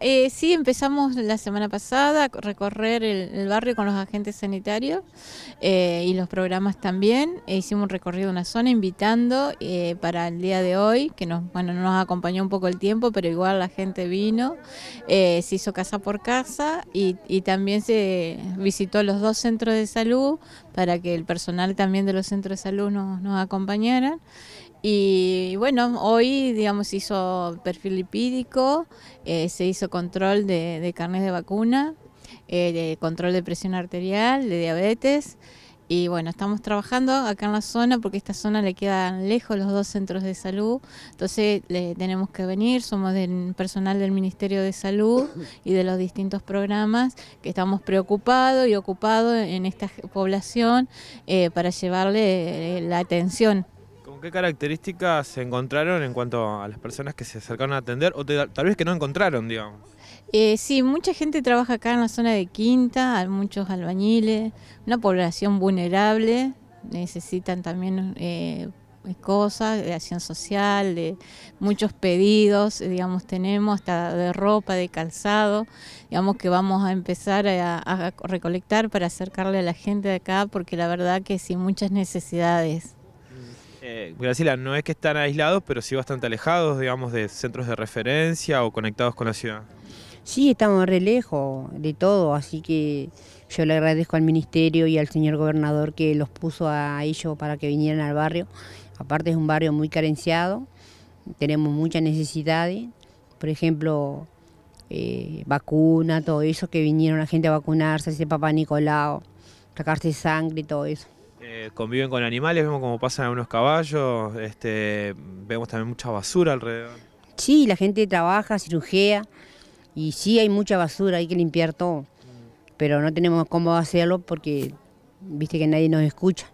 Eh, sí, empezamos la semana pasada a recorrer el, barrio con los agentes sanitarios eh, y los programas también. E hicimos un recorrido de una zona invitando eh, para el día de hoy, que nos, bueno, nos acompañó un poco el tiempo, pero igual la gente vino, eh, se hizo casa por casa y, también se visitó los dos centros de salud para que el personal también de los centros de salud nos, nos acompañaran. Y bueno, hoy, digamos, hizo perfil lipídico, eh, se hizo control de, carnes de vacuna, eh, control de presión arterial, de diabetes. Y bueno, estamos trabajando acá en la zona porque esta zona le quedan lejos los dos centros de salud. Entonces le tenemos que venir, somos del personal del Ministerio de Salud y de los distintos programas que estamos preocupados y ocupados en esta población eh, para llevarle la atención ¿Qué características se encontraron en cuanto a las personas que se acercaron a atender o tal vez que no encontraron, digamos? Eh, sí, mucha gente trabaja acá en la zona de Quinta, hay muchos albañiles, una población vulnerable, necesitan también eh, eh, cosas de acción social, de muchos pedidos, digamos, tenemos hasta de ropa, de calzado, digamos que vamos a empezar a recolectar para acercarle a la gente de acá, porque la verdad que sí, muchas necesidades no es que están aislados, pero sí bastante alejados, digamos, de centros de referencia o conectados con la ciudad. Sí, estamos re lejos de todo, así que yo le agradezco al ministerio y al señor gobernador que los puso a ellos para que vinieran al barrio. Aparte es un barrio muy carenciado, tenemos muchas necesidades, por ejemplo, eh, vacuna, todo eso, que vinieron la gente a vacunarse, ese papá Nicolau, sacarse sangre y todo eso conviven con animales, vemos cómo pasan algunos caballos, este, vemos también mucha basura alrededor. Sí, la gente trabaja, cirugía, y sí hay mucha basura, hay que limpiar todo, pero no tenemos cómo hacerlo porque viste que nadie nos escucha.